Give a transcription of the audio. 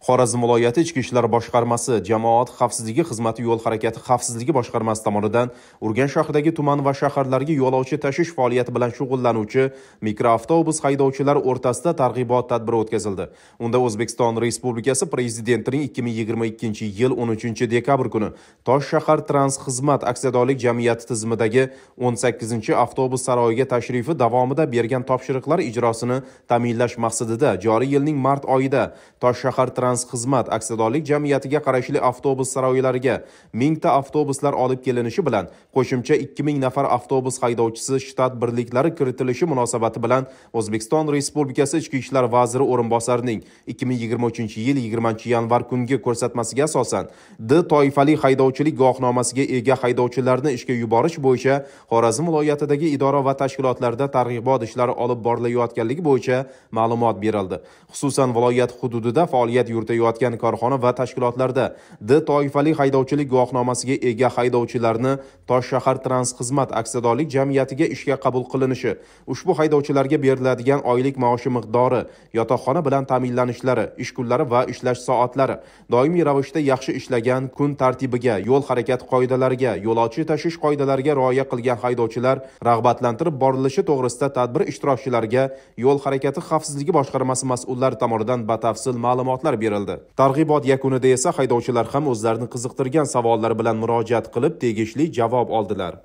xorazm viloyati ichki ishlar boshqarmasi jamoat xavfsizligi xizmati yo'l harakati xavfsizligi boshqarmasi tomonidan urganch shahridagi tuman va shaharlarga yo'lovchi tashish faoliyati bilan shug'ullanuvchi mikroavtobus haydovchilar o'rtasida targ'ibot tadbiri o'tkazildi unda o'zbekiston respublikasi prezidentining 2022 yil 13 dekabr kuni tosh shahar trans xizmat aksiyadorlik jamiyati tizimidagi 18 avtobus saroyiga tashrifi davomida bergan topshiriqlar ijrosini ta'minlash maqsadida joriy yilning mart oyida tosh shahar trans transxizmat aksiyadorlik jamiyatiga qarashli avtobus saroylariga mingta avtobuslar olib kelinishi bilan qo'shimcha ikki ming nafar avtobus haydovchisi shtat birliklari kiritilishi munosabati bilan o'zbekiston respublikasi ichki ishlar vaziri o'rinbosarining ikki ming yigirma uchinchi yil yigirmanchi yanvar kungi ko'rsatmasiga asosan d toifali haydovchilik guvohnomasiga ega haydovchilarni ishga yuborish bo'yicha xorazm viloyatidagi idora va tashkilotlarda targ'ibot ishlari olib borilayotganligi bo'yicha ma'lumot berildi xususan viloyat hududida faoliyat yuritayotgan korxona va tashkilotlarda d toifali haydovchilik guvohnomasiga ega haydovchilarni toshshahar trans xizmat aksiyadorlik jamiyatiga ishga qabul qilinishi ushbu haydovchilarga beriladigan oylik maoshi miqdori yotoqxona bilan ta'minlanishlari ish kunlari va ishlash soatlari doimiy ravishda yaxshi ishlagan kun tartibiga yo'l harakati qoidalariga yo'lovchi tashish qoidalariga rioya qilgan haydovchilar rag'batlantirib borilishi to'g'risida tadbir ishtirokchilariga yo'l harakati xavfsizligi boshqarmasi mas'ullari tomonidan batafsil ma'lumotlar berildi berildi targ'ibot yakunida esa haydovchilar ham o'zlarini qiziqtirgan savollar bilan murojaat qilib tegishli javob oldilar